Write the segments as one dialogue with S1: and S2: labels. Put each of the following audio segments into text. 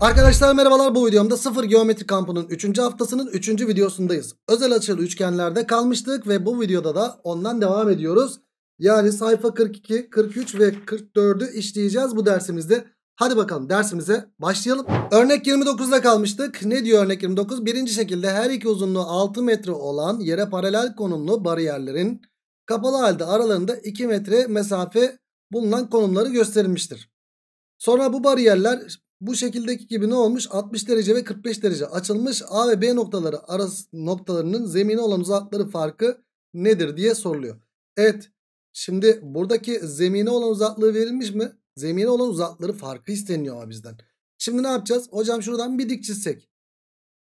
S1: Arkadaşlar merhabalar bu videomda sıfır geometri kampının 3. haftasının 3. videosundayız. Özel açılı üçgenlerde kalmıştık ve bu videoda da ondan devam ediyoruz. Yani sayfa 42, 43 ve 44'ü işleyeceğiz bu dersimizde. Hadi bakalım dersimize başlayalım. Örnek 29'da kalmıştık. Ne diyor örnek 29? Birinci şekilde her iki uzunluğu 6 metre olan yere paralel konumlu bariyerlerin kapalı halde aralarında 2 metre mesafe bulunan konumları gösterilmiştir. Sonra bu bariyerler bu şekildeki gibi ne olmuş? 60 derece ve 45 derece açılmış. A ve B noktaları arası noktalarının zemine olan uzakları farkı nedir diye soruluyor. Evet. Şimdi buradaki zemine olan uzaklığı verilmiş mi? Zemine olan uzakları farkı isteniyor abi bizden. Şimdi ne yapacağız? Hocam şuradan bir dik çizsek.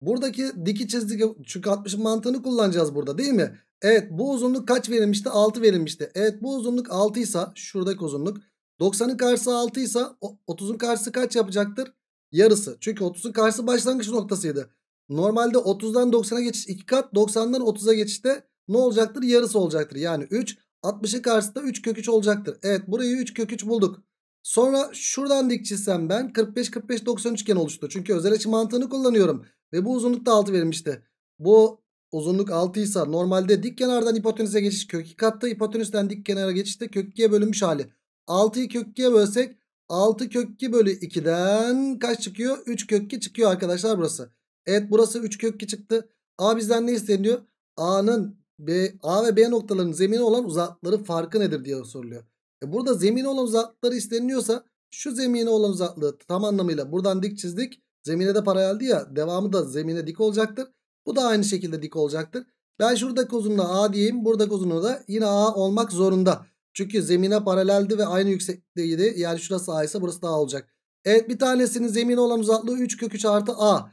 S1: Buradaki diki çizdik çünkü 60 mantığını kullanacağız burada değil mi? Evet bu uzunluk kaç verilmişti? 6 verilmişti. Evet bu uzunluk 6 ise şuradaki uzunluk 90'ın karşısı 6 ise 30'un karşısı kaç yapacaktır? Yarısı. Çünkü 30'un karşısı başlangıç noktasıydı. Normalde 30'dan 90'a geçiş 2 kat 90'dan 30'a geçişte ne olacaktır? Yarısı olacaktır. Yani 3 60'ın karşısında 3 kök 3 olacaktır. Evet burayı 3 kök 3 bulduk. Sonra şuradan dik çizsem ben 45 45 90 üçgen oluştu. Çünkü özel açı mantığını kullanıyorum. Ve bu uzunluk da 6 verilmişti. Bu uzunluk 6 ise normalde dik kenardan hipotenüse geçiş kök 2 katta hipotenüsten dik kenara geçişte kök 2'ye bölünmüş hali. 6'yı kök 2'ye bölsek 6 kök 2 bölü 2'den kaç çıkıyor? 3 kök 2 çıkıyor arkadaşlar burası. Evet burası 3 kök 2 çıktı. A bizden ne isteniyor? A'nın B, A ve B noktalarının zemini olan uzakları farkı nedir diye soruluyor. E burada zemini olan uzakları isteniyorsa, şu zemini olan uzaklığı tam anlamıyla buradan dik çizdik. Zemine de paralel ya devamı da zemine dik olacaktır. Bu da aynı şekilde dik olacaktır. Ben şuradaki uzunluğa A diyeyim. Buradaki uzunluğa da yine A olmak zorunda. Çünkü zemine paraleldi ve aynı yüksekliğiydi. Yani şurası A ise burası da A olacak. Evet bir tanesinin zemine olan uzaklığı 3 kök 3 artı A.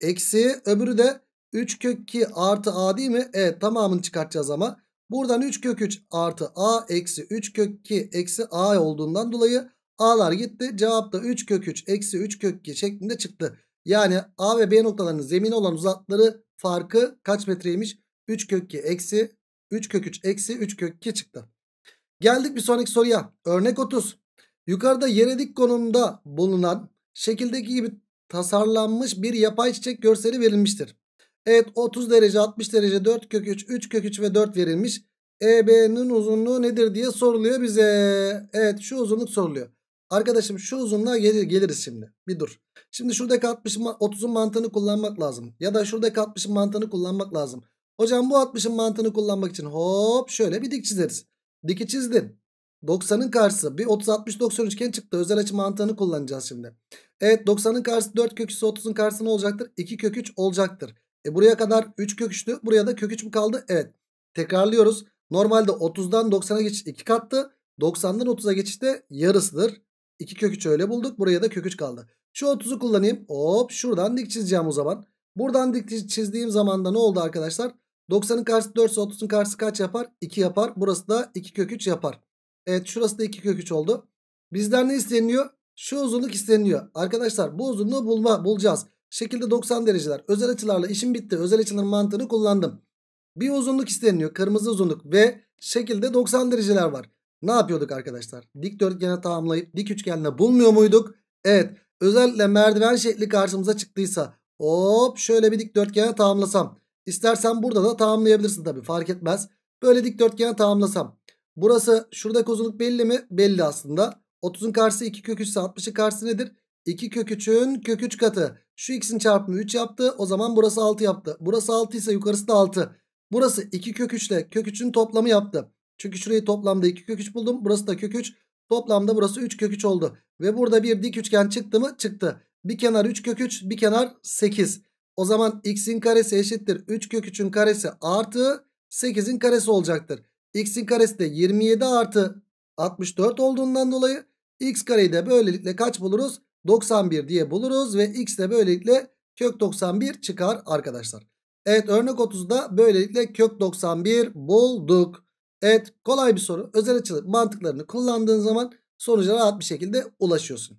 S1: Eksi öbürü de 3 kök 2 artı A değil mi? Evet tamamını çıkartacağız ama. Buradan 3 kök 3 artı A eksi 3 kök 2 eksi A olduğundan dolayı A'lar gitti. Cevap da 3 kök 3 eksi 3 kök 2 şeklinde çıktı. Yani A ve B noktalarının zemine olan uzakları farkı kaç metreymiş? 3 kök 2 eksi 3 kök 3 eksi 3 kök 2 çıktı. Geldik bir sonraki soruya. Örnek 30. Yukarıda yere dik konumda bulunan şekildeki gibi tasarlanmış bir yapay çiçek görseli verilmiştir. Evet 30 derece 60 derece 4 kök 3 3 kök 3 ve 4 verilmiş. EB'nin uzunluğu nedir diye soruluyor bize. Evet şu uzunluk soruluyor. Arkadaşım şu uzunluğa gelir, geliriz şimdi. Bir dur. Şimdi şuradaki 60 30'un mantığını kullanmak lazım. Ya da şuradaki 60'ın mantığını kullanmak lazım. Hocam bu 60'ın mantığını kullanmak için hop şöyle bir dik çizeriz. Diki çizdim. 90'ın karşısı bir 30 60 90 üçgen çıktı. Özel açı mantığını kullanacağız şimdi. Evet 90'ın karşısı 4 kök 30'un karşısı ne olacaktır? 2 kök 3 olacaktır. E buraya kadar 3 kök 3'tü. Buraya da kök 3 mü kaldı? Evet. Tekrarlıyoruz. Normalde 30'dan 90'a geçiş 2 kattı. 90'dan 30'a geçişte yarısıdır. 2 kök 3 öyle bulduk. Buraya da kök 3 kaldı. Şu 30'u kullanayım. Hop şuradan dik çizeceğim o zaman. Buradan dik çizdiğim zaman da ne oldu arkadaşlar? 90'ın karşısı 4 ise 30'un karşısı kaç yapar? 2 yapar. Burası da 2 kök 3 yapar. Evet şurası da 2 kök 3 oldu. Bizden ne isteniyor? Şu uzunluk isteniyor. Arkadaşlar bu uzunluğu bulma, bulacağız. Şekilde 90 dereceler. Özel açılarla işim bitti. Özel açıların mantığını kullandım. Bir uzunluk isteniyor. Kırmızı uzunluk ve şekilde 90 dereceler var. Ne yapıyorduk arkadaşlar? Dik Dikdörtgene tamamlayıp dik üçgenle bulmuyor muyduk? Evet. Özellikle merdiven şekli karşımıza çıktıysa hop şöyle bir dik dikdörtgene tamamlasam. İstersen burada da tamamlayabilirsin tabii fark etmez. Böyle dikdörtgen tamamlasam. Burası şuradaki uzunluk belli mi? Belli aslında. 30'un karşısı 2 kök 3 ise 60'ın karşısı nedir? 2 kök 3'ün kök 3 katı. Şu x'in çarpımı 3 yaptı. O zaman burası 6 yaptı. Burası 6 ise yukarısı da 6. Burası 2 kök 3 ile kök 3'ün toplamı yaptı. Çünkü şurayı toplamda 2 kök 3 buldum. Burası da kök 3. Toplamda burası 3 kök 3 oldu. Ve burada bir dik üçgen çıktı mı? Çıktı. Bir kenar 3 kök 3 bir kenar 8. O zaman x'in karesi eşittir 3 kök 3'ün karesi artı 8'in karesi olacaktır. x'in karesi de 27 artı 64 olduğundan dolayı x kareyi de böylelikle kaç buluruz? 91 diye buluruz ve x de böylelikle kök 91 çıkar arkadaşlar. Evet örnek 30'da böylelikle kök 91 bulduk. Evet kolay bir soru. Özel açılım mantıklarını kullandığın zaman sonuca rahat bir şekilde ulaşıyorsun.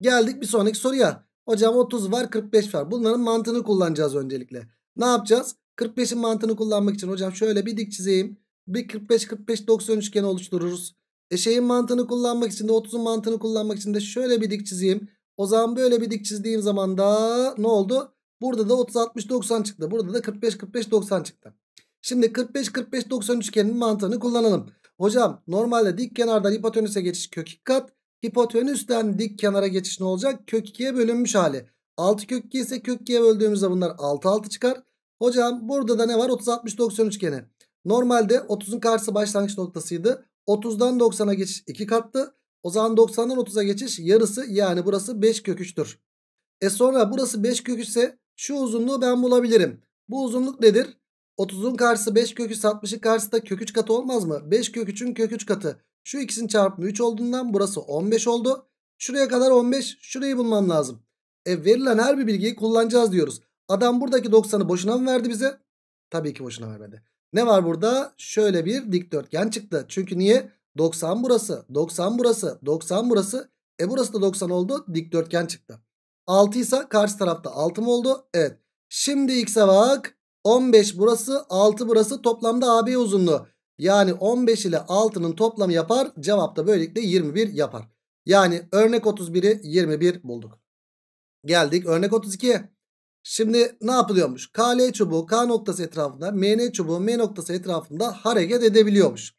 S1: Geldik bir sonraki soruya. Hocam 30 var 45 var. Bunların mantığını kullanacağız öncelikle. Ne yapacağız? 45'in mantığını kullanmak için hocam şöyle bir dik çizeyim. Bir 45-45-90 üçgeni oluştururuz. E şeyin mantığını kullanmak için de 30'un mantığını kullanmak için de şöyle bir dik çizeyim. O zaman böyle bir dik çizdiğim zaman da ne oldu? Burada da 30-60-90 çıktı. Burada da 45-45-90 çıktı. Şimdi 45-45-90 üçgeninin mantığını kullanalım. Hocam normalde dik kenardan hipotenüse geçiş kök kat. Hipotenüsten dik kenara geçiş ne olacak? Kök 2'ye bölünmüş hali. 6 kök 2 ise kök 2'ye böldüğümüzde bunlar 6 6 çıkar. Hocam burada da ne var? 30 60 90 üçgeni. Normalde 30'un karşısı başlangıç noktasıydı. 30'dan 90'a geçiş 2 kattı. O zaman 90'dan 30'a geçiş yarısı yani burası 5 kök 3'tür. E sonra burası 5 kök 3 ise şu uzunluğu ben bulabilirim. Bu uzunluk nedir? 30'un karşısı 5 kök 3 60'ın karşısı da kök 3 katı olmaz mı? 5 kök 3'ün kök 3 katı. Şu ikisinin çarpımı 3 olduğundan burası 15 oldu. Şuraya kadar 15. Şurayı bulmam lazım. E verilen her bir bilgiyi kullanacağız diyoruz. Adam buradaki 90'ı boşuna mı verdi bize? Tabii ki boşuna vermedi. Ne var burada? Şöyle bir dikdörtgen çıktı. Çünkü niye? 90 burası, 90 burası, 90 burası. E burası da 90 oldu. Dikdörtgen çıktı. 6 ise karşı tarafta 6 mı oldu? Evet. Şimdi x'e bak. 15 burası, 6 burası. Toplamda AB uzunluğu. Yani 15 ile 6'nın toplamı yapar. Cevap da böylelikle 21 yapar. Yani örnek 31'i 21 bulduk. Geldik örnek 32'ye. Şimdi ne yapılıyormuş? KL çubuğu K noktası etrafında, MN çubuğu M noktası etrafında hareket edebiliyormuş.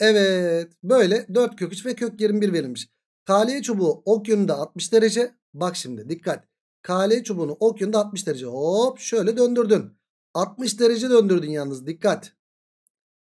S1: Evet böyle 4 kök 3 ve kök 21 verilmiş. KL çubuğu ok yönünde 60 derece. Bak şimdi dikkat. KL çubuğunu ok yönünde 60 derece. Hop şöyle döndürdün. 60 derece döndürdün yalnız dikkat.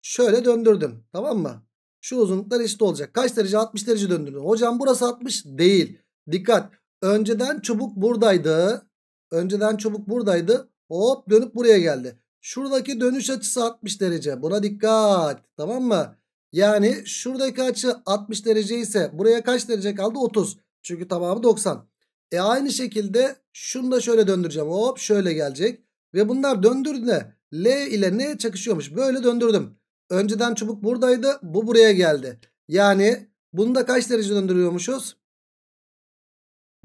S1: Şöyle döndürdüm. Tamam mı? Şu uzunluklar eşit olacak. Kaç derece? 60 derece döndürdüm. Hocam burası 60 değil. Dikkat. Önceden çubuk buradaydı. Önceden çubuk buradaydı. Hop dönüp buraya geldi. Şuradaki dönüş açısı 60 derece. Buna dikkat. Tamam mı? Yani şuradaki açı 60 derece ise buraya kaç derece kaldı? 30. Çünkü tamamı 90. E aynı şekilde şunu da şöyle döndüreceğim. Hop şöyle gelecek. Ve bunlar döndürdüğünde L ile N çakışıyormuş. Böyle döndürdüm. Önceden çubuk buradaydı. Bu buraya geldi. Yani bunu da kaç derece döndürüyormuşuz?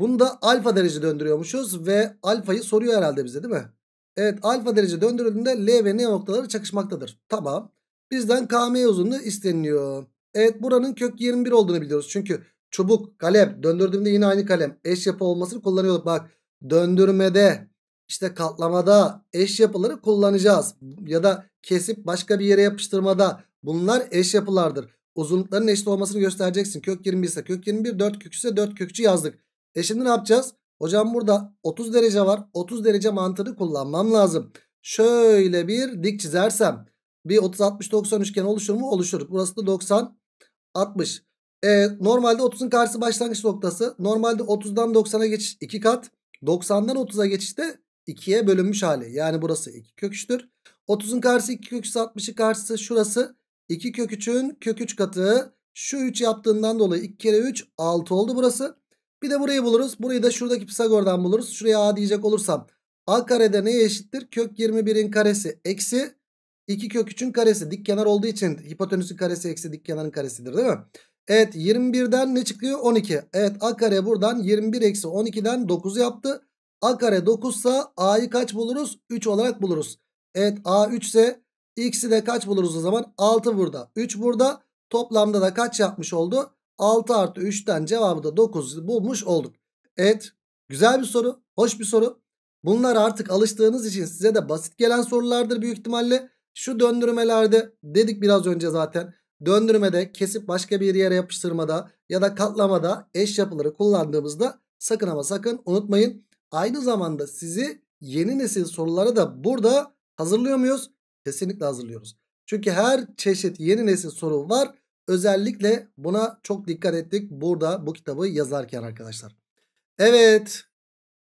S1: Bunu da alfa derece döndürüyormuşuz ve alfayı soruyor herhalde bize değil mi? Evet alfa derece döndürüldüğünde L ve N noktaları çakışmaktadır. Tamam. Bizden KM uzunluğu isteniliyor. Evet buranın kök 21 olduğunu biliyoruz. Çünkü çubuk, kalem döndürdüğümde yine aynı kalem. Eş yapı olmasını kullanıyorduk. Bak döndürmede işte katlamada eş yapıları kullanacağız. Ya da kesip başka bir yere yapıştırmada bunlar eş yapılardır. Uzunlukların eşit olmasını göstereceksin. Kök 21 ise kök 21 4 kök ise 4 kökçü yazdık. E şimdi ne yapacağız? Hocam burada 30 derece var. 30 derece mantığını kullanmam lazım. Şöyle bir dik çizersem bir 30-60-90 üçgen oluşur mu? Oluşur. Burası da 90 60. E, normalde 30'un karşısı başlangıç noktası. Normalde 30'dan 90'a geçiş 2 kat. 90'dan 30'a geçişte 2'ye bölünmüş hali. Yani burası 2 kök 3'tür. 30'un karşısı 2 kök 3 60'ın karşısı şurası. 2 kök 3'ün kök 3 katı. Şu 3 yaptığından dolayı 2 kere 3 6 oldu burası. Bir de burayı buluruz. Burayı da şuradaki Pisagor'dan buluruz. Şuraya a diyecek olursam. a karede neye eşittir? Kök 21'in karesi eksi 2 kök 3'ün karesi dik kenar olduğu için hipotenüsün karesi eksi dik kenarın karesidir değil mi? Evet 21'den ne çıkıyor? 12. Evet a kare buradan 21 eksi 12'den 9 yaptı. A kare 9 sa A'yı kaç buluruz? 3 olarak buluruz. Evet A 3 ise X'i de kaç buluruz o zaman? 6 burada. 3 burada. Toplamda da kaç yapmış oldu? 6 artı 3'ten cevabı da 9 bulmuş olduk. Evet güzel bir soru. Hoş bir soru. Bunlar artık alıştığınız için size de basit gelen sorulardır büyük ihtimalle. Şu döndürmelerde dedik biraz önce zaten. Döndürmede kesip başka bir yere yapıştırmada ya da katlamada eş yapıları kullandığımızda sakın ama sakın unutmayın. Aynı zamanda sizi yeni nesil sorulara da burada hazırlıyor muyuz? Kesinlikle hazırlıyoruz. Çünkü her çeşit yeni nesil soru var. Özellikle buna çok dikkat ettik burada bu kitabı yazarken arkadaşlar. Evet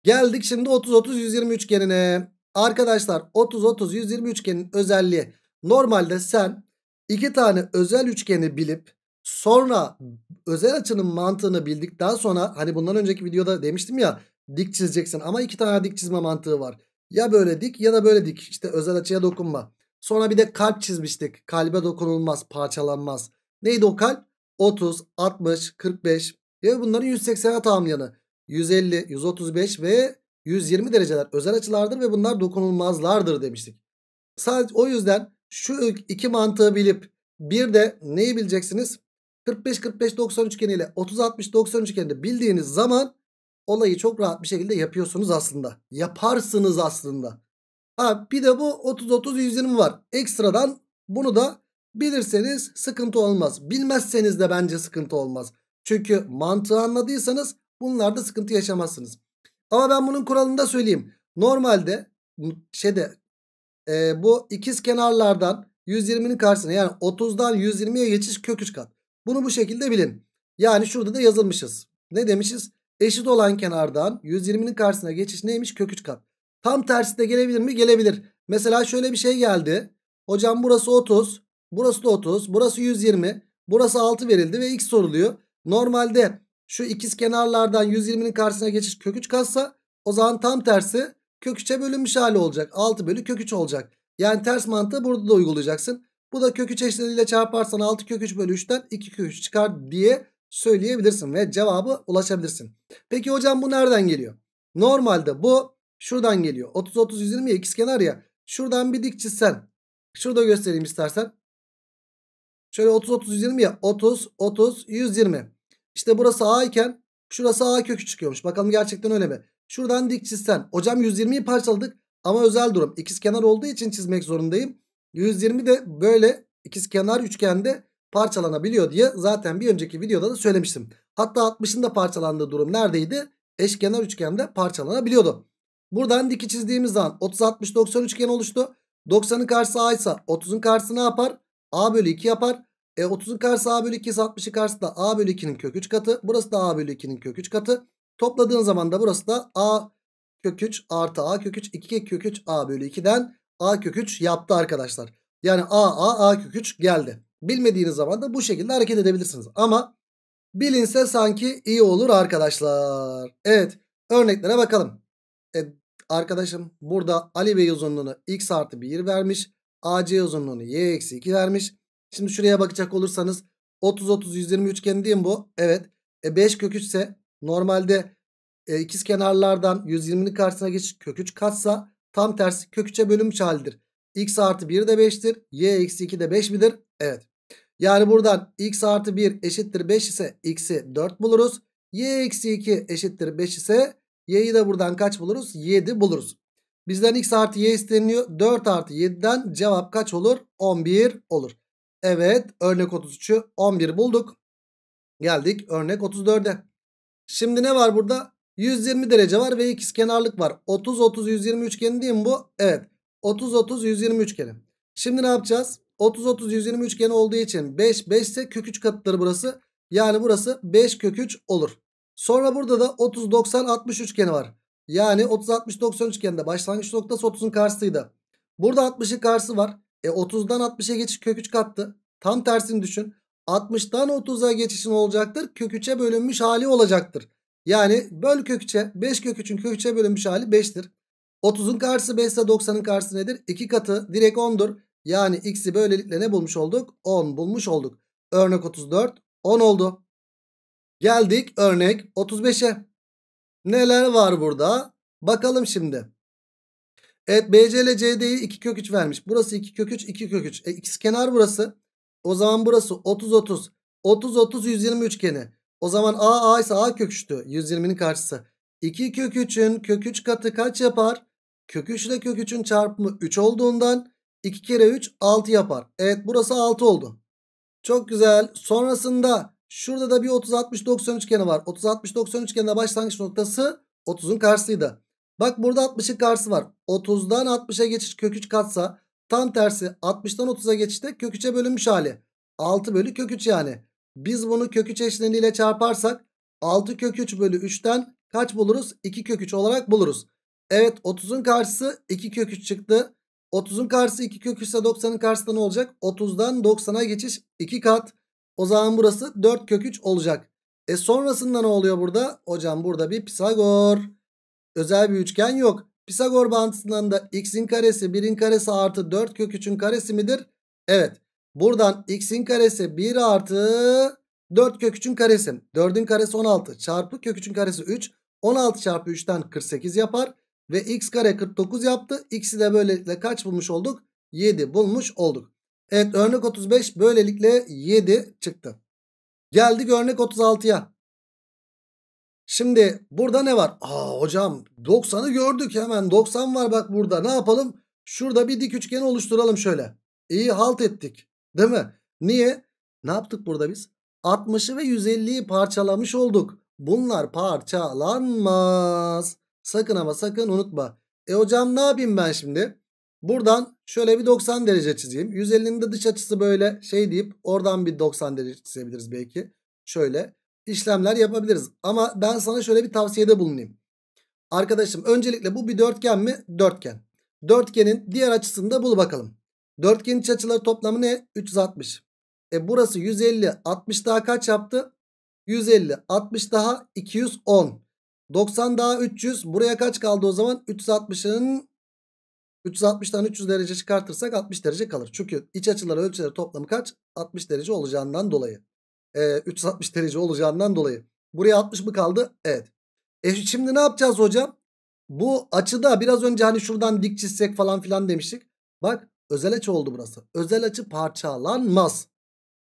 S1: geldik şimdi 30-30-120 üçgenine. Arkadaşlar 30-30-120 üçgenin özelliği normalde sen iki tane özel üçgeni bilip sonra özel açının mantığını bildikten sonra hani bundan önceki videoda demiştim ya Dik çizeceksin ama iki tane dik çizme mantığı var. Ya böyle dik ya da böyle dik. İşte özel açıya dokunma. Sonra bir de kalp çizmiştik. Kalbe dokunulmaz, parçalanmaz. Neydi o kalp? 30, 60, 45 ve bunların 180'e tamamlayanı. 150, 135 ve 120 dereceler özel açılardır ve bunlar dokunulmazlardır demiştik. Sadece o yüzden şu iki mantığı bilip bir de neyi bileceksiniz? 45-45-90 üçgeniyle, 30-60-90 üçgenini bildiğiniz zaman olayı çok rahat bir şekilde yapıyorsunuz aslında. Yaparsınız aslında. Ha bir de bu 30-30-120 var. Ekstradan bunu da bilirseniz sıkıntı olmaz. Bilmezseniz de bence sıkıntı olmaz. Çünkü mantığı anladıysanız bunlarda sıkıntı yaşamazsınız. Ama ben bunun kuralını da söyleyeyim. Normalde şeyde e, bu ikiz kenarlardan 120'nin karşısına yani 30'dan 120'ye geçiş kök 3 kat. Bunu bu şekilde bilin. Yani şurada da yazılmışız. Ne demişiz? Eşit olan kenardan 120'nin karşısına geçiş neymiş? Kök 3 kat. Tam tersi de gelebilir mi? Gelebilir. Mesela şöyle bir şey geldi. Hocam burası 30. Burası da 30. Burası 120. Burası 6 verildi ve x soruluyor. Normalde şu ikiz kenarlardan 120'nin karşısına geçiş kök 3 katsa o zaman tam tersi kök 3'e bölünmüş hali olacak. 6 bölü kök 3 olacak. Yani ters mantığı burada da uygulayacaksın. Bu da kök 3 eşleriyle çarparsan 6 kök 3 bölü 3'ten 2 kök 3 çıkar diye söyleyebilirsin ve cevabı ulaşabilirsin. Peki hocam bu nereden geliyor? Normalde bu şuradan geliyor. 30 30 120 x kenar ya. Şuradan bir dik çizsen. Şurada göstereyim istersen. Şöyle 30 30 120 ya. 30 30 120. İşte burası A iken şurası A kökü çıkıyormuş. Bakalım gerçekten öyle mi? Şuradan dik çizsen. Hocam 120'yi parçaladık ama özel durum. İkiz kenar olduğu için çizmek zorundayım. 120 de böyle ikiz kenar üçgende parçalanabiliyor diye zaten bir önceki videoda da söylemiştim. Hatta 60'ın da parçalandığı durum neredeydi? Eşkenar üçgende parçalanabiliyordu. Buradan diki çizdiğimiz zaman 30 60 90 üçgen oluştu. 90'ın karşısı A ise 30'un karşısı ne yapar? A bölü 2 yapar. E 30'un karşısı A bölü 2 ise 60'ın karşısı da A bölü 2'nin kök 3 katı. Burası da A bölü 2'nin kök 3 katı. Topladığın zaman da burası da A kök 3 artı A kök 3 2 kök 3 A bölü 2'den A kök 3 yaptı arkadaşlar. Yani A A A kök 3 geldi. Bilmediğiniz zaman da bu şekilde hareket edebilirsiniz. Ama bilinse sanki iyi olur arkadaşlar. Evet örneklere bakalım. E, arkadaşım burada Ali Bey uzunluğunu x artı 1 vermiş. AC uzunluğunu y eksi 2 vermiş. Şimdi şuraya bakacak olursanız 30-30-120 üçgeni değil mi bu? Evet. E 5 kök 3 ise normalde e, ikiz kenarlardan 120'nin karşısına geç kök 3 katsa tam tersi kök 3'e bölünmüş halidir. x artı 1 de 5'tir. y eksi 2 de 5 midir? Evet. Yani buradan x artı 1 eşittir 5 ise x'i 4 buluruz. y eksi 2 eşittir 5 ise y'yi de buradan kaç buluruz? 7 buluruz. Bizden x artı y isteniyor. 4 artı 7'den cevap kaç olur? 11 olur. Evet örnek 33'ü 11 bulduk. Geldik örnek 34'e. Şimdi ne var burada? 120 derece var ve ikiz kenarlık var. 30 30 120 üçgeni değil mi bu? Evet. 30 30 120 üçgeni. Şimdi ne yapacağız? 30 30 120 üçgeni olduğu için 5 5 ise kök 3 katıları burası. Yani burası 5 kök 3 olur. Sonra burada da 30 90 60 üçgeni var. Yani 30 60 90 üçgeninde başlangıç noktası 30'un karşısıydı. Burada 60'ın karşısı var. E 30'dan 60'a geçiş kök 3 kattı. Tam tersini düşün. 60'dan 30'a geçişin olacaktır. Kök 3'e bölünmüş hali olacaktır. Yani böl kök 3'e 5 kök 3'ün kök 3'e bölünmüş hali 5'tir. 30'un karşısı 5 ise 90'ın karşısı nedir? 2 katı direkt 10'dur. Yani x'i böylelikle ne bulmuş olduk? 10 bulmuş olduk. Örnek 34 10 oldu. Geldik örnek 35'e. Neler var burada? Bakalım şimdi. Evet BCLCD'yi 2 kök 3 vermiş. Burası 2 kök 3 2 kök 3. E, x kenar burası. O zaman burası 30 30. 30 30 120 üçgeni. O zaman A A ise A kök 3'tü. 120'nin karşısı. 2 kök 3'ün kök 3 katı kaç yapar? Kök 3 ile kök 3'ün çarpımı 3 olduğundan 2 kere 3 6 yapar. Evet burası 6 oldu. Çok güzel. Sonrasında şurada da bir 30-60-90 üçgeni var. 30-60-90 üçgeninde başlangıç noktası 30'un karşısıydı. Bak burada 60'ın karşısı var. 30'dan 60'a geçiş kök 3 katsa tam tersi 60'dan 30'a geçişte kök 3'e bölünmüş hali. 6 bölü kök 3 yani. Biz bunu kök 3 eşleniğiyle çarparsak 6 kök 3 bölü 3'ten kaç buluruz? 2 kök 3 olarak buluruz. Evet 30'un karşısı 2 kök 3 çıktı. 30'un karşısı 2 kök 3 ise 90'ın karşısı ne olacak? 30'dan 90'a geçiş 2 kat. O zaman burası 4 kök 3 olacak. E sonrasında ne oluyor burada? Hocam burada bir Pisagor. Özel bir üçgen yok. Pisagor bağıntısından da x'in karesi 1'in karesi artı 4 kök 3'ün karesi midir? Evet. Buradan x'in karesi 1 artı 4 kök 3'ün karesi. 4'ün karesi 16 çarpı kök 3'ün karesi 3. 16 çarpı 3'ten 48 yapar. Ve x kare 49 yaptı. X'i de böylelikle kaç bulmuş olduk? 7 bulmuş olduk. Evet örnek 35 böylelikle 7 çıktı. Geldik örnek 36'ya. Şimdi burada ne var? Aa hocam 90'ı gördük hemen 90 var bak burada ne yapalım? Şurada bir dik üçgen oluşturalım şöyle. İyi halt ettik değil mi? Niye? Ne yaptık burada biz? 60'ı ve 150'yi parçalamış olduk. Bunlar parçalanmaz. Sakın ama sakın unutma. E hocam ne yapayım ben şimdi? Buradan şöyle bir 90 derece çizeyim. 150'nin de dış açısı böyle şey deyip oradan bir 90 derece çizebiliriz belki. Şöyle işlemler yapabiliriz. Ama ben sana şöyle bir tavsiyede bulunayım. Arkadaşım öncelikle bu bir dörtgen mi? Dörtgen. Dörtgenin diğer açısını da bul bakalım. Dörtgenin iç açıları toplamı ne? 360. E burası 150. 60 daha kaç yaptı? 150. 60 daha 210. 90 daha 300. Buraya kaç kaldı o zaman? 360'ın 360'tan 300 derece çıkartırsak 60 derece kalır. Çünkü iç açıları ölçüleri toplamı kaç? 60 derece olacağından dolayı. Ee, 360 derece olacağından dolayı. Buraya 60 mı kaldı? Evet. E şimdi ne yapacağız hocam? Bu açıda biraz önce hani şuradan dik çizsek falan filan demiştik. Bak özel açı oldu burası. Özel açı parçalanmaz.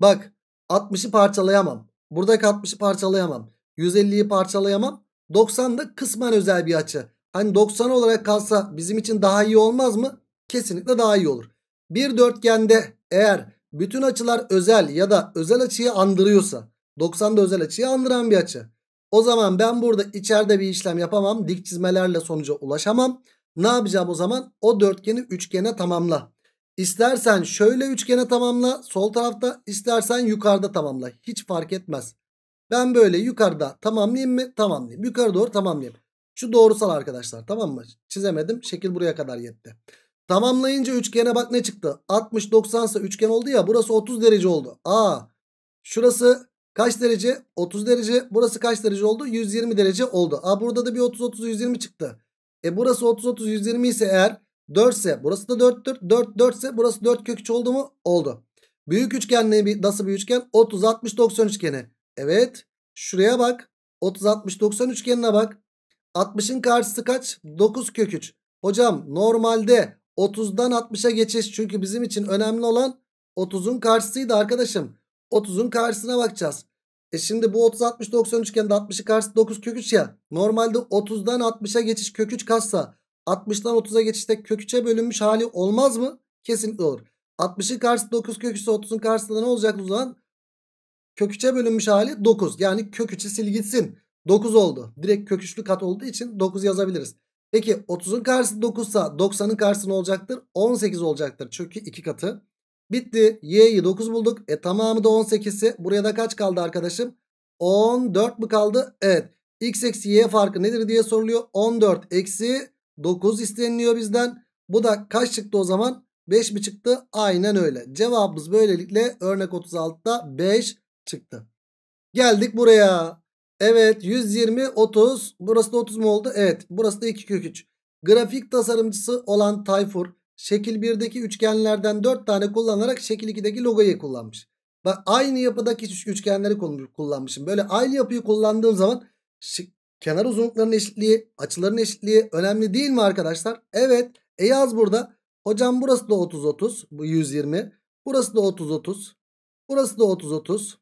S1: Bak 60'ı parçalayamam. Buradaki 60'ı parçalayamam. 150'yi parçalayamam. 90 da kısmen özel bir açı. Hani 90 olarak kalsa bizim için daha iyi olmaz mı? Kesinlikle daha iyi olur. Bir dörtgende eğer bütün açılar özel ya da özel açıyı andırıyorsa 90 da özel açıyı andıran bir açı. O zaman ben burada içeride bir işlem yapamam. Dik çizmelerle sonuca ulaşamam. Ne yapacağım o zaman? O dörtgeni üçgene tamamla. İstersen şöyle üçgene tamamla sol tarafta istersen yukarıda tamamla. Hiç fark etmez. Ben böyle yukarıda tamamlayayım mı? Tamamlayayım. Yukarı doğru tamamlayayım. Şu doğrusal arkadaşlar tamam mı? Çizemedim. Şekil buraya kadar yetti. Tamamlayınca üçgene bak ne çıktı? 60 90 ise üçgen oldu ya. Burası 30 derece oldu. Aa. Şurası kaç derece? 30 derece. Burası kaç derece oldu? 120 derece oldu. Aa burada da bir 30 30 120 çıktı. E burası 30 30 120 ise eğer 4 ise burası da 4'tür. 4 4 ise burası 4 kök 3 oldu mu? Oldu. Büyük üçgen ne? Nasıl bir üçgen? 30 60 90 üçgeni. Evet. Şuraya bak. 30 60 90 üçgenine bak. 60'ın karşısı kaç? 9 kök 3. Hocam normalde 30'dan 60'a geçiş çünkü bizim için önemli olan 30'un karşısıydı arkadaşım. 30'un karşısına bakacağız. E şimdi bu 30 60 90 üçgende 60'ı karşısı 9 kök 3 ya. Normalde 30'dan 60'a geçiş kök 3 katsa 60'dan 30'a geçişte kök 3'e bölünmüş hali olmaz mı? Kesinlikle olur. 60'ın karşısı 9 kök 3 ise 30'un karşısında ne olacak o zaman? Kök 3'e bölünmüş hali 9. Yani kök 3'ü sil gitsin. 9 oldu. Direkt kök 3'lü kat olduğu için 9 yazabiliriz. Peki 30'un karşısı 9 ise 90'ın karşısı ne olacaktır? 18 olacaktır. Çünkü 2 katı. Bitti. Y'yi 9 bulduk. E tamamı da 18'si. Buraya da kaç kaldı arkadaşım? 14 mı kaldı? Evet. X eksi Y farkı nedir diye soruluyor. 14 eksi 9 isteniliyor bizden. Bu da kaç çıktı o zaman? 5 mi çıktı? Aynen öyle. Cevabımız böylelikle örnek 36'da 5 çıktı. Geldik buraya. Evet 120 30 burası da 30 mu oldu? Evet burası da 2 kök 3. Grafik tasarımcısı olan Tayfur şekil 1'deki üçgenlerden 4 tane kullanarak şekil 2'deki logoyu kullanmış. Bak aynı yapıdaki üçgenleri kullanmışım. Böyle aynı yapıyı kullandığım zaman kenar uzunluklarının eşitliği, açıların eşitliği önemli değil mi arkadaşlar? Evet. E yaz burada. Hocam burası da 30-30. Bu 120. Burası da 30-30. Burası da 30-30.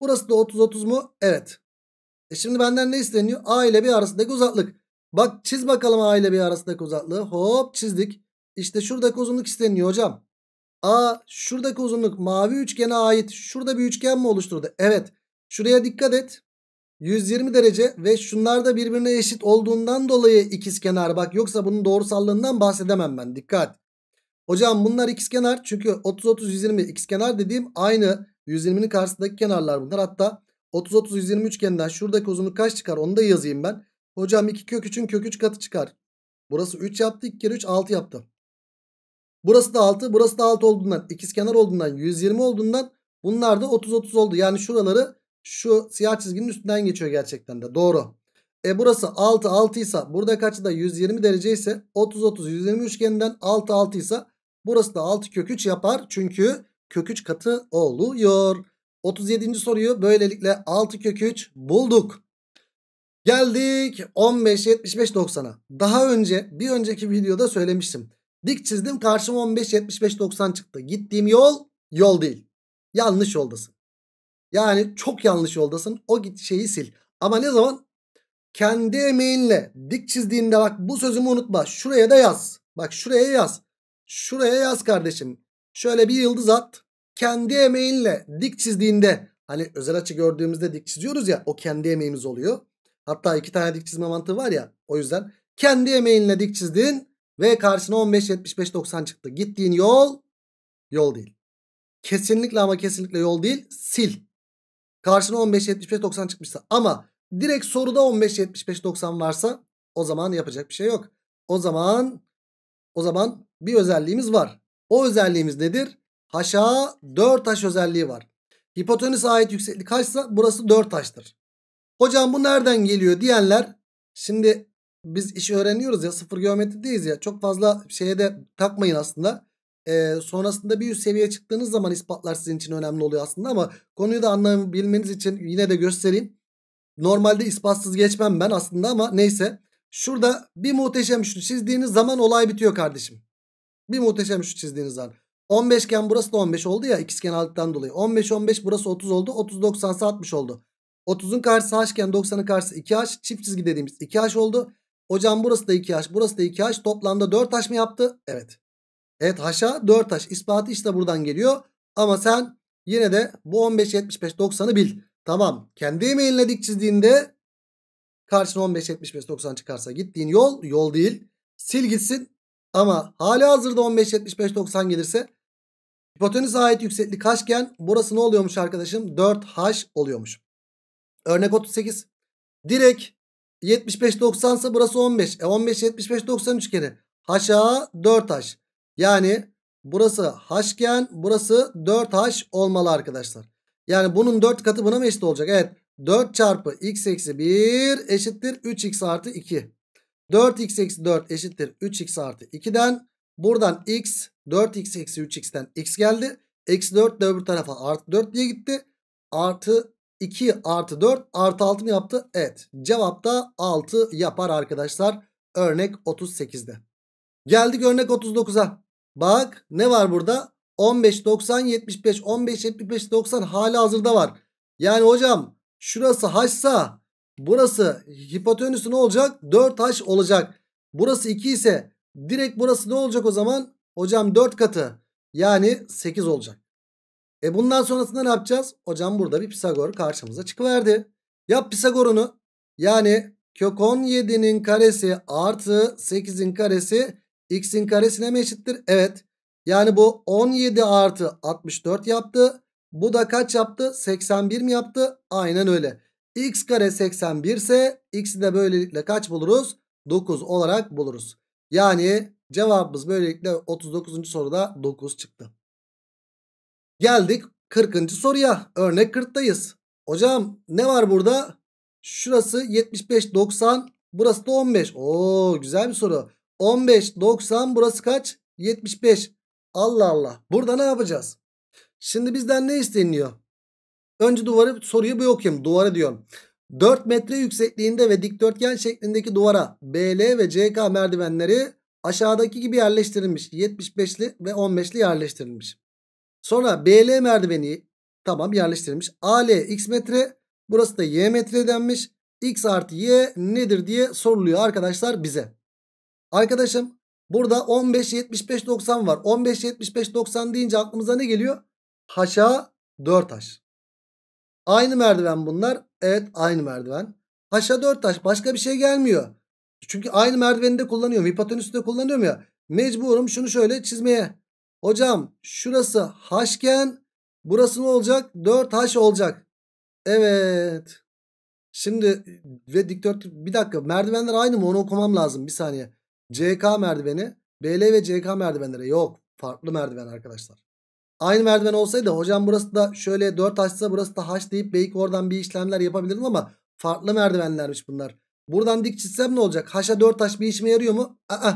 S1: Burası da 30-30 mu? Evet. E şimdi benden ne isteniyor? A ile B arasındaki uzaklık. Bak çiz bakalım A ile B arasındaki uzaklığı. Hop çizdik. İşte şuradaki uzunluk isteniyor hocam. A şuradaki uzunluk mavi üçgene ait. Şurada bir üçgen mi oluşturdu? Evet. Şuraya dikkat et. 120 derece ve şunlar da birbirine eşit olduğundan dolayı ikizkenar. Bak yoksa bunun doğrusallığından bahsedemem ben. Dikkat. Hocam bunlar ikizkenar çünkü 30 30 120 ikizkenar dediğim aynı 120'nin karşısındaki kenarlar bunlar. Hatta 30-30-120 üçgeninden şuradaki uzunluk kaç çıkar onu da yazayım ben. Hocam 2 kök 3'ün kök 3 katı çıkar. Burası 3 yaptı 2 kere 3 6 yaptı. Burası da 6 burası da 6 olduğundan kenar olduğundan 120 olduğundan bunlar da 30-30 oldu. Yani şuraları şu siyah çizginin üstünden geçiyor gerçekten de doğru. E burası 6 6 ise burada kaçı da 120 derece ise 30 30 120 üçgeninden 6 6 ise burası da 6 kök 3 yapar. Çünkü kök 3 katı oluyor. 37. soruyu böylelikle 6 kök 3 bulduk. Geldik 15 75 90'a. Daha önce bir önceki videoda söylemiştim. Dik çizdim karşıma 15 75 90 çıktı. Gittiğim yol yol değil. Yanlış yoldasın. Yani çok yanlış yoldasın. O git şeyi sil. Ama ne zaman kendi emeğinle dik çizdiğinde bak bu sözümü unutma. Şuraya da yaz. Bak şuraya yaz. Şuraya yaz kardeşim. Şöyle bir yıldız at. Kendi emeğinle dik çizdiğinde hani özel açı gördüğümüzde dik çiziyoruz ya o kendi emeğimiz oluyor. Hatta iki tane dik çizme mantığı var ya o yüzden kendi emeğinle dik çizdin ve karşısına 15 75 90 çıktı. Gittiğin yol yol değil. Kesinlikle ama kesinlikle yol değil. Sil. Karşına 15 75 90 çıkmışsa ama direkt soruda 15 75 90 varsa o zaman yapacak bir şey yok. O zaman o zaman bir özelliğimiz var. O özelliğimiz nedir? Haşa 4 taş özelliği var. Hipotenüse ait yükseklik kaçsa burası 4 taştır. Hocam bu nereden geliyor diyenler şimdi biz işi öğreniyoruz ya sıfır geometrideyiz ya çok fazla şeye de takmayın aslında. Ee, sonrasında bir üst seviye çıktığınız zaman ispatlar sizin için önemli oluyor aslında ama konuyu da anlayabilmeniz için yine de göstereyim. Normalde ispatsız geçmem ben aslında ama neyse. Şurada bir muhteşem şunu çizdiğiniz zaman olay bitiyor kardeşim. Bir muhteşem şu çizdiğiniz an. 15 iken burası da 15 oldu ya ikizkenarlıktan dolayı. 15 15 burası 30 oldu. 30 90 60 oldu. 30'un karşısı h iken 90'ın karşısı 2h çift çizgi dediğimiz 2h oldu. Hocam burası da 2h burası da 2h toplamda 4h mı yaptı? Evet. Evet haşa 4h ispatı işte buradan geliyor. Ama sen yine de bu 15 75 90'ı bil. Tamam kendi emeğinle dik çizdiğinde karşına 15 75 90 çıkarsa gittiğin yol yol değil. Sil gitsin ama hala hazırda 15, 75, 90 gelirse hipotenüse ait yükseklik kaçgen burası ne oluyormuş arkadaşım? 4H oluyormuş. Örnek 38. Direkt 75, 90 ise burası 15. E 15, 75, 90 üçgeni. H'a 4H. Yani burası H'gen burası 4H olmalı arkadaşlar. Yani bunun 4 katı buna mı eşit olacak? Evet 4 çarpı x eksi 1 eşittir 3x artı 2. 4x eksi 4 eşittir 3x artı 2'den. Buradan x 4x eksi 3x'ten x geldi. Eksi 4 de öbür tarafa artı 4 diye gitti. Artı 2 artı 4 artı 6 mı yaptı? Evet. Cevap da 6 yapar arkadaşlar. Örnek 38'de. Geldik örnek 39'a. Bak ne var burada? 15, 90, 75, 15, 75, 90 hala hazırda var. Yani hocam şurası haçsa Burası hipotenüsü ne olacak? 4H olacak. Burası 2 ise direkt burası ne olacak o zaman? Hocam 4 katı yani 8 olacak. E bundan sonrasında ne yapacağız? Hocam burada bir Pisagor karşımıza çıkıverdi. Yap Pisagor'unu. Yani kök 17'nin karesi artı 8'in karesi x'in karesine mi eşittir? Evet. Yani bu 17 artı 64 yaptı. Bu da kaç yaptı? 81 mi yaptı? Aynen öyle x kare 81 ise x'i de böylelikle kaç buluruz? 9 olarak buluruz. Yani cevabımız böylelikle 39. soruda 9 çıktı. Geldik 40. soruya. Örnek 40'tayız. Hocam ne var burada? Şurası 75 90 burası da 15. Oo güzel bir soru. 15 90 burası kaç? 75. Allah Allah. Burada ne yapacağız? Şimdi bizden ne isteniyor? Önce duvarı soruyu bir okuyayım. Duvara diyorum. 4 metre yüksekliğinde ve dikdörtgen şeklindeki duvara BL ve CK merdivenleri aşağıdaki gibi yerleştirilmiş. 75'li ve 15'li yerleştirilmiş. Sonra BL merdiveni tamam yerleştirilmiş. AL x metre burası da y metre denmiş. X artı y nedir diye soruluyor arkadaşlar bize. Arkadaşım burada 15 75 90 var. 15 75 90 deyince aklımıza ne geliyor? Haşa 4 haş. Aynı merdiven bunlar. Evet aynı merdiven. Haşa dört taş başka bir şey gelmiyor. Çünkü aynı merdiveni de kullanıyorum. Hipotenüsü de kullanıyorum ya. Mecburum şunu şöyle çizmeye. Hocam şurası haşken burası ne olacak? Dört haş olacak. Evet. Şimdi ve dikdört bir dakika merdivenler aynı mı onu okumam lazım bir saniye. CK merdiveni BL ve CK merdivenlere yok farklı merdiven arkadaşlar. Aynı merdiven olsaydı hocam burası da şöyle 4 haçsa burası da haç deyip belki oradan bir işlemler yapabilirdim ama farklı merdivenlermiş bunlar. Buradan dik çizsem ne olacak? Haşa 4 taş bir işime yarıyor mu? Aa.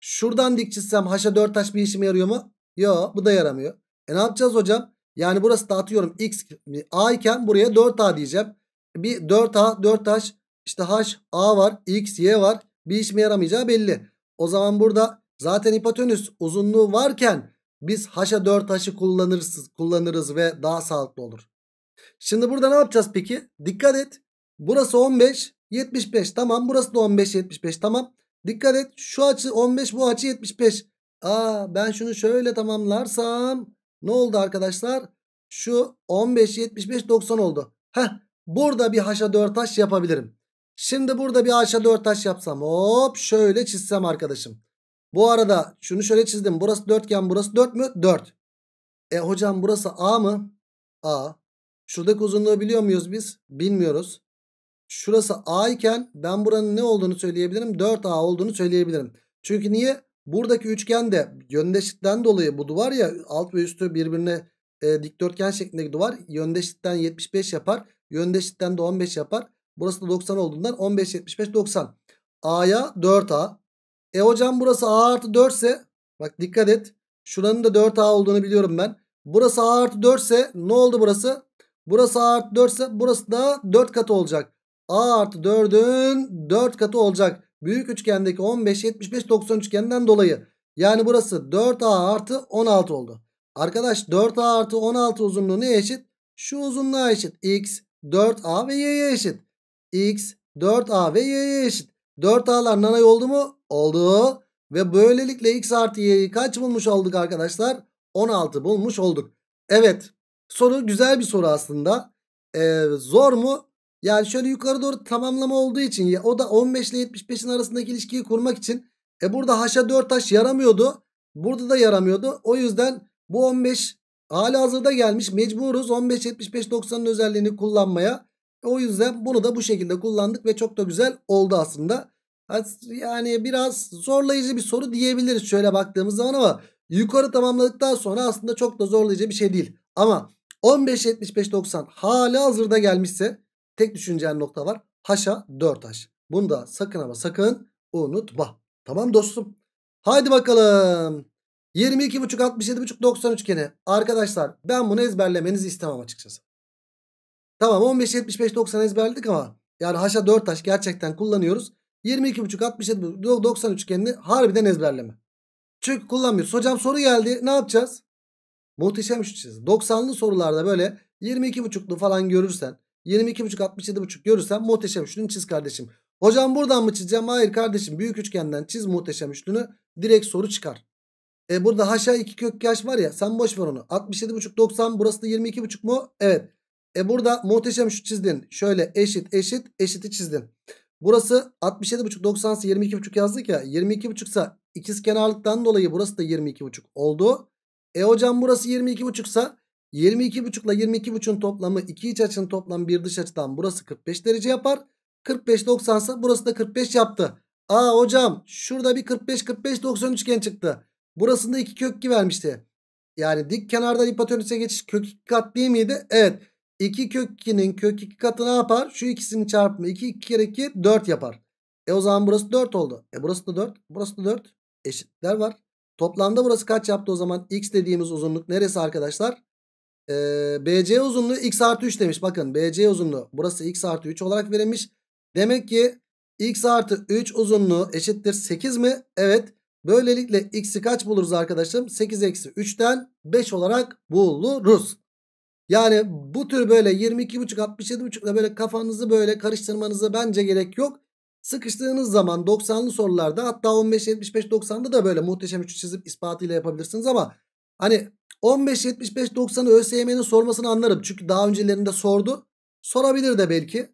S1: Şuradan dik çizsem haşa 4 taş bir işime yarıyor mu? Yo bu da yaramıyor. E ne yapacağız hocam? Yani burası da atıyorum x a iken buraya 4a diyeceğim. Bir 4a 4 taş işte h a var x y var bir işime yaramayacağı belli. O zaman burada zaten hipotenüs uzunluğu varken biz haşa 4 haşı kullanırız, kullanırız ve daha sağlıklı olur. Şimdi burada ne yapacağız peki? Dikkat et. Burası 15, 75 tamam. Burası da 15, 75 tamam. Dikkat et. Şu açı 15, bu açı 75. Aa ben şunu şöyle tamamlarsam ne oldu arkadaşlar? Şu 15, 75, 90 oldu. Heh burada bir haşa 4 haş yapabilirim. Şimdi burada bir haşa 4 haş yapsam hop şöyle çizsem arkadaşım. Bu arada şunu şöyle çizdim. Burası dörtgen burası dört mü? Dört. E hocam burası A mı? A. Şuradaki uzunluğu biliyor muyuz biz? Bilmiyoruz. Şurası A iken ben buranın ne olduğunu söyleyebilirim? 4A olduğunu söyleyebilirim. Çünkü niye? Buradaki üçgen de yöndeşlikten dolayı bu duvar ya alt ve üstü birbirine e, dikdörtgen şeklindeki duvar yöndeşlikten 75 yapar. Yöndeşlikten de 15 yapar. Burası da 90 olduğundan 15, 75, 90. A'ya 4A. E hocam burası A artı 4 ise bak dikkat et. Şuranın da 4A olduğunu biliyorum ben. Burası A artı 4 ise ne oldu burası? Burası A artı 4 ise burası da 4 katı olacak. A artı 4'ün 4 katı olacak. Büyük üçgendeki 15, 75, 90 üçgenden dolayı. Yani burası 4A artı 16 oldu. Arkadaş 4A artı 16 uzunluğu neye eşit? Şu uzunluğa eşit. X 4A ve Y'ye eşit. X 4A ve Y'ye eşit. 4A'lar nanay oldu mu? oldu. Ve böylelikle x artı y'yi kaç bulmuş olduk arkadaşlar? 16 bulmuş olduk. Evet soru güzel bir soru aslında. Ee, zor mu? Yani şöyle yukarı doğru tamamlama olduğu için ya, o da 15 ile 75'in arasındaki ilişkiyi kurmak için. E burada haşa 4 taş yaramıyordu. Burada da yaramıyordu. O yüzden bu 15 hali hazırda gelmiş. Mecburuz 15 75 90'ın özelliğini kullanmaya. O yüzden bunu da bu şekilde kullandık ve çok da güzel oldu aslında. Yani biraz zorlayıcı bir soru diyebiliriz şöyle baktığımız zaman ama yukarı tamamladıktan sonra aslında çok da zorlayıcı bir şey değil. Ama 15, 75, 90 hala hazırda gelmişse tek düşüneceğin nokta var. Haşa 4H. Bunu da sakın ama sakın unutma. Tamam dostum. Haydi bakalım. 22.5-67.5-90 üçgeni. Arkadaşlar ben bunu ezberlemenizi istemem açıkçası. Tamam 15, 75, 90 ezberledik ama yani haşa 4 taş gerçekten kullanıyoruz. 22,5 67 90 üçgenini harbiden ezberleme. Çünkü kullanmıyoruz. Hocam soru geldi. Ne yapacağız? Muhteşem üçleyeceğiz. 90'lı sorularda böyle 22,5'lu falan görürsen 22,5 67,5 görürsen muhteşem üçlünü çiz kardeşim. Hocam buradan mı çizeceğim? Hayır kardeşim. Büyük üçgenden çiz muhteşem üçlünü. Direkt soru çıkar. E burada haşa 2 kök yaş var ya sen boş ver onu. 67,5 90 burası da 22,5 mu? Evet. E burada muhteşem şu çizdin. Şöyle eşit eşit eşiti çizdin. Burası 67,5 90'sı 22,5 yazdık ya. 22,5 ise ikiz kenarlıktan dolayı burası da 22,5 oldu. E hocam burası 22,5 ise 22,5 ile 22,5'un toplamı iki iç açının toplamı bir dış açıdan burası 45 derece yapar. 45 90 ise burası da 45 yaptı. Aa hocam şurada bir 45 45 90 üçgen çıktı. Burasında iki kök 2 vermişti. Yani dik kenardan hipotenüse geçiş kök 2 kat değil miydi? Evet. 2 kök 2'nin kök 2 katı ne yapar? Şu ikisini çarpma. 2 2 kere 2 4 yapar. E o zaman burası 4 oldu. E burası da 4. Burası da 4. Eşitler var. Toplamda burası kaç yaptı o zaman? X dediğimiz uzunluk neresi arkadaşlar? Ee, BC uzunluğu x artı 3 demiş. Bakın BC uzunluğu burası x artı 3 olarak verilmiş. Demek ki x artı 3 uzunluğu eşittir 8 mi? Evet. Böylelikle x'i kaç buluruz arkadaşım? 8 eksi 3'ten 5 olarak buluruz. Yani bu tür böyle 22.5 67.5'la böyle kafanızı böyle karıştırmanıza bence gerek yok. Sıkıştığınız zaman 90'lı sorularda hatta 15 75 90'da da böyle muhteşem üçlü çizip ispatıyla yapabilirsiniz ama hani 15 75 90'ı ÖSYM'nin sormasını anlarım. Çünkü daha öncelerinde sordu. Sorabilir de belki.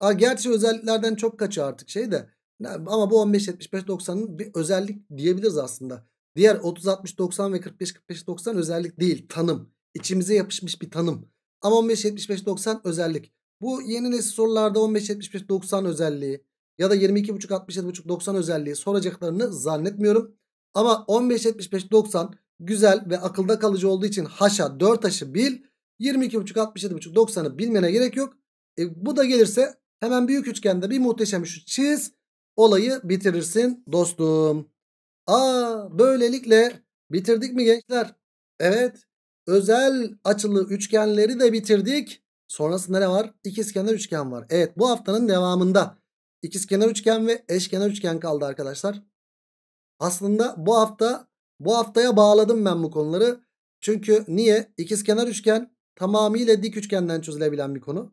S1: Aa, gerçi özelliklerden çok kaçıyor artık şey de. Ama bu 15 75 90'ın bir özellik diyebiliriz aslında. Diğer 30 60 90 ve 45 45 90 özellik değil, tanım içimize yapışmış bir tanım. Ama 15-75-90 özellik. Bu yeni nesil sorularda 15-75-90 özelliği ya da 22.5-67.5-90 özelliği soracaklarını zannetmiyorum. Ama 15-75-90 güzel ve akılda kalıcı olduğu için haşa 4 haşı bil. 225 675 22.5.67.5.90'ı bilmene gerek yok. E, bu da gelirse hemen büyük üçgende bir muhteşem şu çiz olayı bitirirsin dostum. Aa böylelikle bitirdik mi gençler? Evet özel açılı üçgenleri de bitirdik. Sonrasında ne var? İkizkenar üçgen var. Evet bu haftanın devamında ikizkenar üçgen ve eşkenar üçgen kaldı arkadaşlar. Aslında bu hafta bu haftaya bağladım ben bu konuları. Çünkü niye? İkizkenar üçgen tamamıyla dik üçgenden çözülebilen bir konu.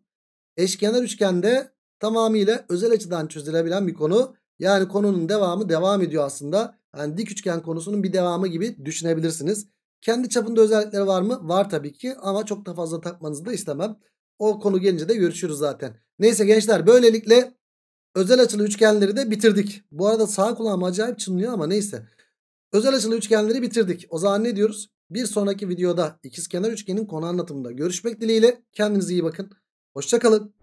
S1: Eşkenar üçgende tamamıyla özel açıdan çözülebilen bir konu. Yani konunun devamı devam ediyor aslında. Yani dik üçgen konusunun bir devamı gibi düşünebilirsiniz. Kendi çapında özellikleri var mı? Var tabii ki ama çok da fazla takmanızı da istemem. O konu gelince de görüşürüz zaten. Neyse gençler böylelikle özel açılı üçgenleri de bitirdik. Bu arada sağ kulağım acayip çınlıyor ama neyse. Özel açılı üçgenleri bitirdik. O zaman ne diyoruz? Bir sonraki videoda ikizkenar üçgenin konu anlatımında görüşmek dileğiyle. Kendinize iyi bakın. Hoşçakalın.